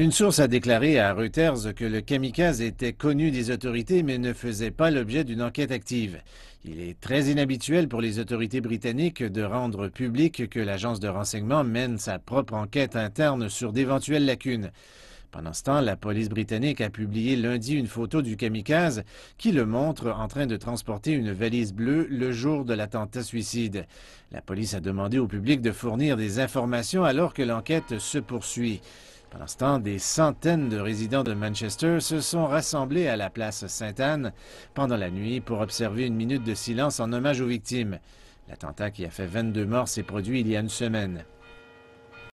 Une source a déclaré à Reuters que le kamikaze était connu des autorités mais ne faisait pas l'objet d'une enquête active. Il est très inhabituel pour les autorités britanniques de rendre public que l'agence de renseignement mène sa propre enquête interne sur d'éventuelles lacunes. Pendant ce temps, la police britannique a publié lundi une photo du kamikaze qui le montre en train de transporter une valise bleue le jour de l'attentat suicide. La police a demandé au public de fournir des informations alors que l'enquête se poursuit. Pendant ce temps, des centaines de résidents de Manchester se sont rassemblés à la place Sainte-Anne pendant la nuit pour observer une minute de silence en hommage aux victimes. L'attentat qui a fait 22 morts s'est produit il y a une semaine.